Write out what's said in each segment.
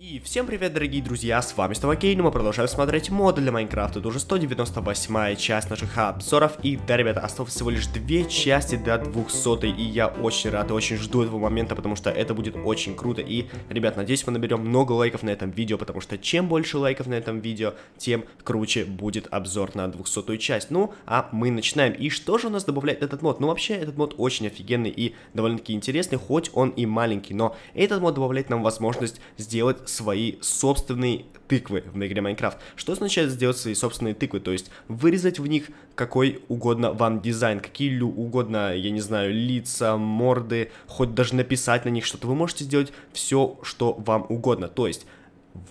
И всем привет, дорогие друзья, с вами снова Кейн, мы продолжаем смотреть моды для Майнкрафта, это уже 198 часть наших обзоров, и да, ребята, осталось всего лишь две части до 200, и я очень рад и очень жду этого момента, потому что это будет очень круто, и, ребят, надеюсь, мы наберем много лайков на этом видео, потому что чем больше лайков на этом видео, тем круче будет обзор на 200 часть. Ну, а мы начинаем, и что же у нас добавляет этот мод? Ну, вообще, этот мод очень офигенный и довольно-таки интересный, хоть он и маленький, но этот мод добавляет нам возможность сделать свои собственные тыквы в игре Майнкрафт. Что означает сделать свои собственные тыквы? То есть вырезать в них какой угодно вам дизайн, какие угодно, я не знаю, лица, морды, хоть даже написать на них что-то. Вы можете сделать все, что вам угодно. То есть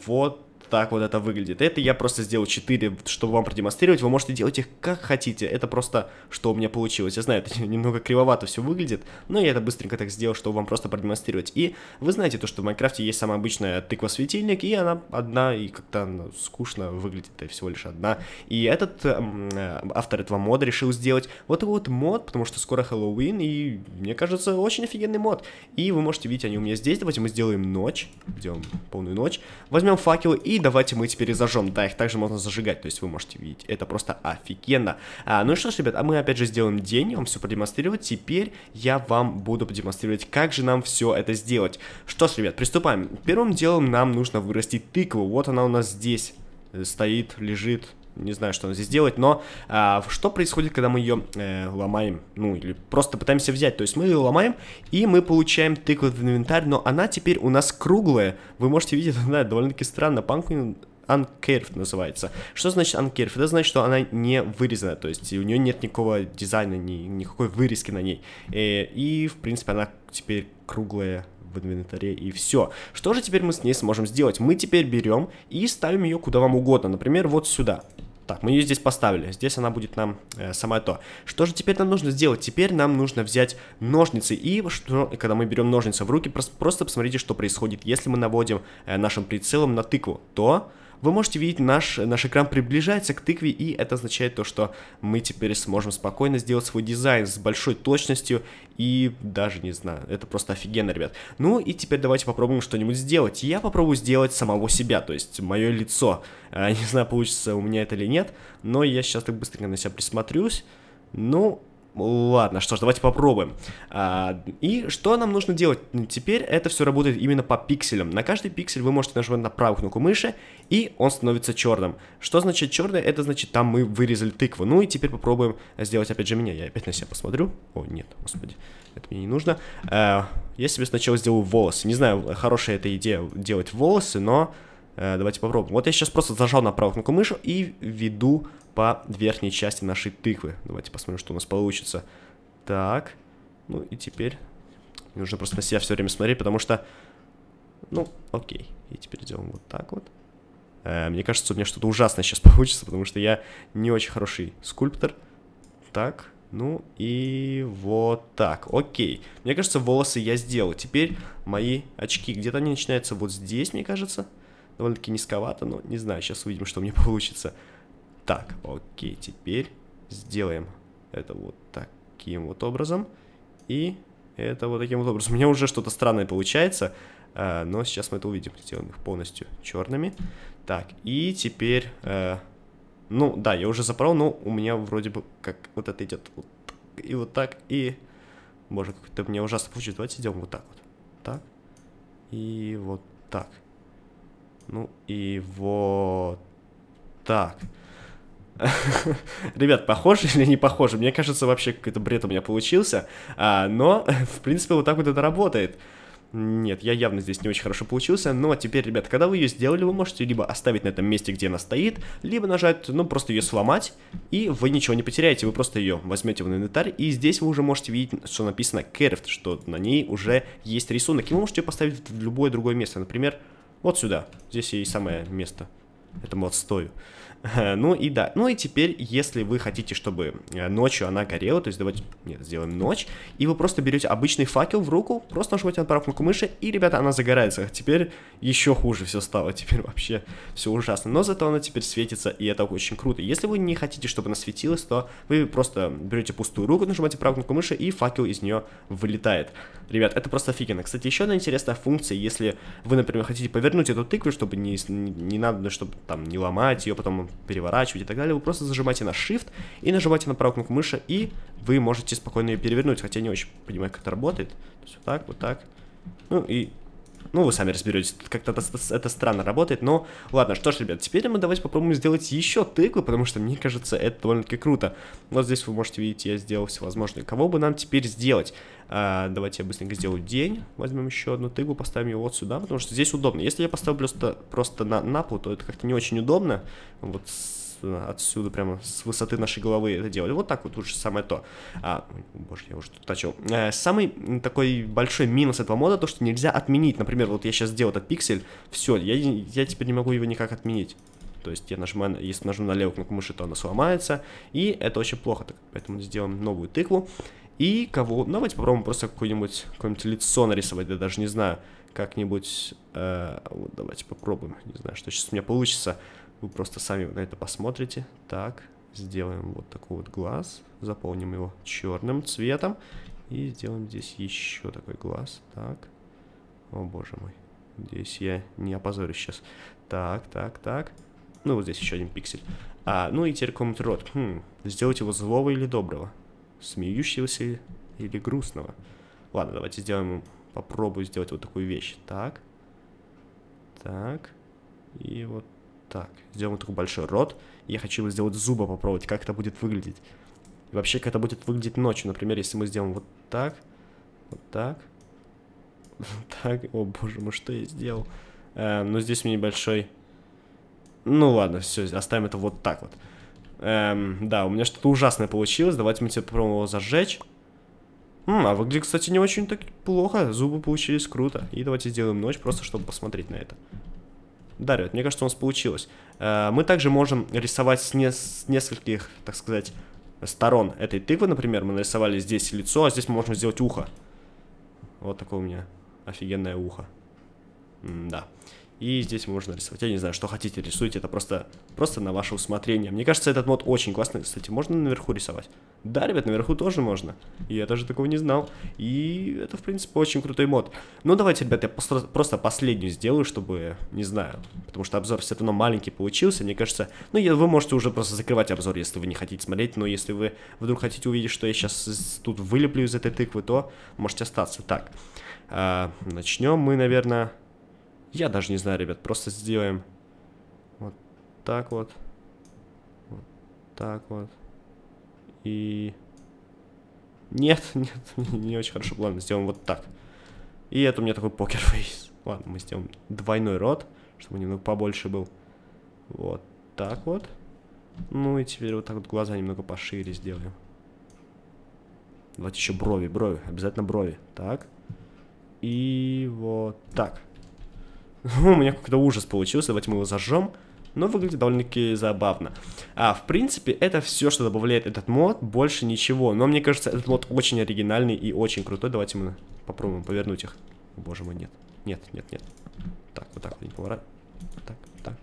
вот так вот это выглядит. Это я просто сделал 4, чтобы вам продемонстрировать. Вы можете делать их как хотите. Это просто, что у меня получилось. Я знаю, это немного кривовато все выглядит, но я это быстренько так сделал, чтобы вам просто продемонстрировать. И вы знаете то, что в Майнкрафте есть самая обычная тыква-светильник, и она одна, и как-то скучно выглядит, и всего лишь одна. И этот эм, э, автор этого мода решил сделать вот такой вот мод, потому что скоро Хэллоуин, и мне кажется, очень офигенный мод. И вы можете видеть, они у меня здесь. Давайте мы сделаем ночь, сделаем полную ночь. Возьмем факелы и давайте мы теперь и зажжем. Да, их также можно зажигать, то есть вы можете видеть, это просто офигенно. А, ну и что ж, ребят, а мы опять же сделаем день, вам все продемонстрировать. Теперь я вам буду продемонстрировать, как же нам все это сделать. Что ж, ребят, приступаем. Первым делом нам нужно вырастить тыкву, вот она у нас здесь э, стоит, лежит, не знаю, что она здесь делать, но а, что происходит, когда мы ее э, ломаем, ну, или просто пытаемся взять, то есть мы ее ломаем, и мы получаем тыкву в инвентарь, но она теперь у нас круглая, вы можете видеть, она довольно-таки странно, панку uncurved называется. Что значит uncurved? Это значит, что она не вырезана, то есть у нее нет никакого дизайна, ни, никакой вырезки на ней. И, э, и, в принципе, она теперь круглая в инвентаре и все. Что же теперь мы с ней сможем сделать? Мы теперь берем и ставим ее куда вам угодно, например, вот сюда. Так, мы ее здесь поставили. Здесь она будет нам э, самое то. Что же теперь нам нужно сделать? Теперь нам нужно взять ножницы. И что, когда мы берем ножницы в руки, просто, посмотрите, что происходит. Если мы наводим э, нашим прицелом на тыкву, то вы можете видеть, наш, наш экран приближается к тыкве, и это означает то, что мы теперь сможем спокойно сделать свой дизайн с большой точностью, и даже не знаю, это просто офигенно, ребят. Ну и теперь давайте попробуем что-нибудь сделать. Я попробую сделать самого себя, то есть мое лицо. Э, не знаю, получится у меня это или нет, но я сейчас так быстренько на себя присмотрюсь. Ну, Ладно, что ж, давайте попробуем. А, и что нам нужно делать? Ну, теперь это все работает именно по пикселям. На каждый пиксель вы можете нажимать на правую кнопку мыши, и он становится черным. Что значит черный? Это значит, там мы вырезали тыкву. Ну и теперь попробуем сделать опять же меня. Я опять на себя посмотрю. О, нет, господи, это мне не нужно. А, я себе сначала сделаю волосы. Не знаю, хорошая эта идея делать волосы, но... Э, давайте попробуем. Вот я сейчас просто зажал на правую кнопку мыши и веду по верхней части нашей тыквы. Давайте посмотрим, что у нас получится. Так, ну и теперь мне нужно просто на себя все время смотреть, потому что... Ну, окей. И теперь делаем вот так вот. Э, мне кажется, у меня что-то ужасное сейчас получится, потому что я не очень хороший скульптор. Так, ну и вот так. Окей. Мне кажется, волосы я сделал. Теперь мои очки. Где-то они начинаются вот здесь, мне кажется. Довольно-таки низковато, но не знаю. Сейчас увидим, что у меня получится. Так, окей, теперь сделаем это вот таким вот образом. И это вот таким вот образом. У меня уже что-то странное получается, э, но сейчас мы это увидим. Сделаем их полностью черными. Так, и теперь... Э, ну, да, я уже заправил, но у меня вроде бы как вот это идет вот и вот так, и... Боже, как это мне ужасно получилось. Давайте сделаем вот так вот. Так. И вот так. Ну и вот так. Ребят, похоже или не похоже? Мне кажется, вообще какой-то бред у меня получился. А, но, в принципе, вот так вот это работает. Нет, я явно здесь не очень хорошо получился, но теперь, ребят, когда вы ее сделали, вы можете либо оставить на этом месте, где она стоит, либо нажать, ну, просто ее сломать, и вы ничего не потеряете, вы просто ее возьмете в инвентарь, и здесь вы уже можете видеть, что написано Керфт, что на ней уже есть рисунок, и вы можете ее поставить в любое другое место, например, вот сюда, здесь и самое место, этому отстою. Э, ну и да, ну и теперь, если вы хотите, чтобы э, ночью она горела, то есть давайте, нет, сделаем ночь, и вы просто берете обычный факел в руку, просто нажимаете на правую кнопку мыши, и, ребята, она загорается. Теперь еще хуже все стало, теперь вообще все ужасно, но зато она теперь светится, и это очень круто. Если вы не хотите, чтобы она светилась, то вы просто берете пустую руку, нажимаете правую кнопку мыши, и факел из нее вылетает. Ребят, это просто офигенно. Кстати, еще одна интересная функция, если вы, например, хотите повернуть эту тыкву, чтобы не, не, не надо, чтобы там не ломать ее, потом переворачивать и так далее, вы просто зажимаете на Shift и нажимаете на правую кнопку мыши, и вы можете спокойно ее перевернуть, хотя я не очень понимаю, как это работает. То есть вот так, вот так. Ну и ну, вы сами разберетесь, как-то это, это странно работает, но ладно, что ж, ребят, теперь мы давайте попробуем сделать еще тыквы, потому что мне кажется, это довольно-таки круто. Вот здесь вы можете видеть, я сделал всевозможные. Кого бы нам теперь сделать? А, давайте я быстренько сделаю день, возьмем еще одну тыгу, поставим ее вот сюда, потому что здесь удобно. Если я поставлю просто, просто на, на пол, то это как-то не очень удобно. Вот с собственно, отсюда, прямо с высоты нашей головы это делать. Вот так вот уже самое то. А, боже, я уже тут точил. Э, самый такой большой минус этого мода, то, что нельзя отменить. Например, вот я сейчас сделал этот пиксель, все, я, я теперь не могу его никак отменить. То есть я нажимаю, если нажму на левую кнопку мыши, то она сломается. И это очень плохо. Так, поэтому сделаем новую тыкву. И кого... Ну, давайте попробуем просто какое-нибудь какое лицо нарисовать. Я даже не знаю. Как-нибудь... Э, вот давайте попробуем. Не знаю, что сейчас у меня получится. Вы просто сами на это посмотрите. Так, сделаем вот такой вот глаз, заполним его черным цветом и сделаем здесь еще такой глаз. Так, о боже мой, здесь я не опозорю сейчас. Так, так, так. Ну, вот здесь еще один пиксель. А, ну и теперь какой-нибудь рот. Хм, сделать его злого или доброго? Смеющегося или грустного? Ладно, давайте сделаем, попробую сделать вот такую вещь. Так, так, и вот так, сделаем такой большой рот. Я хочу его сделать зубы попробовать, как это будет выглядеть. И вообще, как это будет выглядеть ночью. Например, если мы сделаем вот так, вот так, вот так. О, боже мой, что я сделал? Э, но ну, здесь у меня небольшой... Ну ладно, все, оставим это вот так вот. Эм, да, у меня что-то ужасное получилось. Давайте мы теперь попробуем его зажечь. М, а выглядит, кстати, не очень так плохо. Зубы получились круто. И давайте сделаем ночь, просто чтобы посмотреть на это дарят. Мне кажется, у нас получилось. Э, мы также можем рисовать с, не с нескольких, так сказать, сторон этой тыквы, например. Мы нарисовали здесь лицо, а здесь мы можем сделать ухо. Вот такое у меня офигенное ухо. М да. И здесь можно рисовать. Я не знаю, что хотите, рисуйте. Это просто, просто на ваше усмотрение. Мне кажется, этот мод очень классный. Кстати, можно наверху рисовать? Да, ребят, наверху тоже можно. я даже такого не знал. И это, в принципе, очень крутой мод. Ну, давайте, ребят, я просто последнюю сделаю, чтобы, не знаю. Потому что обзор все равно маленький получился. Мне кажется, ну, я, вы можете уже просто закрывать обзор, если вы не хотите смотреть. Но если вы вдруг хотите увидеть, что я сейчас тут вылеплю из этой тыквы, то можете остаться. Так, а, начнем мы, наверное я даже не знаю, ребят, просто сделаем вот так вот. Вот так вот. И... Нет, нет, не очень хорошо. Ладно, сделаем вот так. И это у меня такой покер фейс. Ладно, мы сделаем двойной рот, чтобы немного побольше был. Вот так вот. Ну и теперь вот так вот глаза немного пошире сделаем. Давайте еще брови, брови, обязательно брови. Так. И вот так. У меня какой-то ужас получился, давайте мы его зажжем. Но выглядит довольно-таки забавно. А, в принципе, это все, что добавляет этот мод, больше ничего. Но мне кажется, этот мод очень оригинальный и очень крутой. Давайте мы попробуем повернуть их. боже мой, нет. Нет, нет, нет. Так, вот так, не поворот. так, так.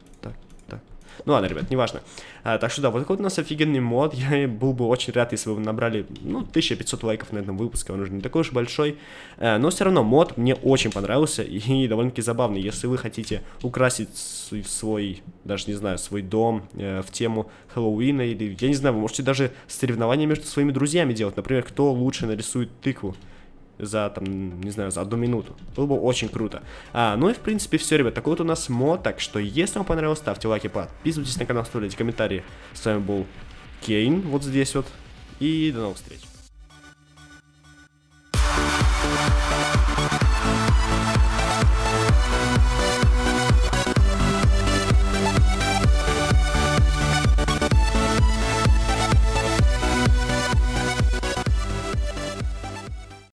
Ну ладно, ребят, неважно. А, так что да, вот такой вот у нас офигенный мод. Я был бы очень рад, если бы вы набрали, ну, 1500 лайков на этом выпуске. Он уже не такой уж большой. А, но все равно мод мне очень понравился и довольно-таки забавный. Если вы хотите украсить свой, даже не знаю, свой дом э, в тему Хэллоуина или, я не знаю, вы можете даже соревнования между своими друзьями делать. Например, кто лучше нарисует тыкву за, там, не знаю, за одну минуту. Было бы очень круто. А, ну и, в принципе, все, ребят. Такой вот у нас мод. Так что, если вам понравилось, ставьте лайки, подписывайтесь на канал, оставляйте комментарии. С вами был Кейн, вот здесь вот. И до новых встреч. We'll be right back.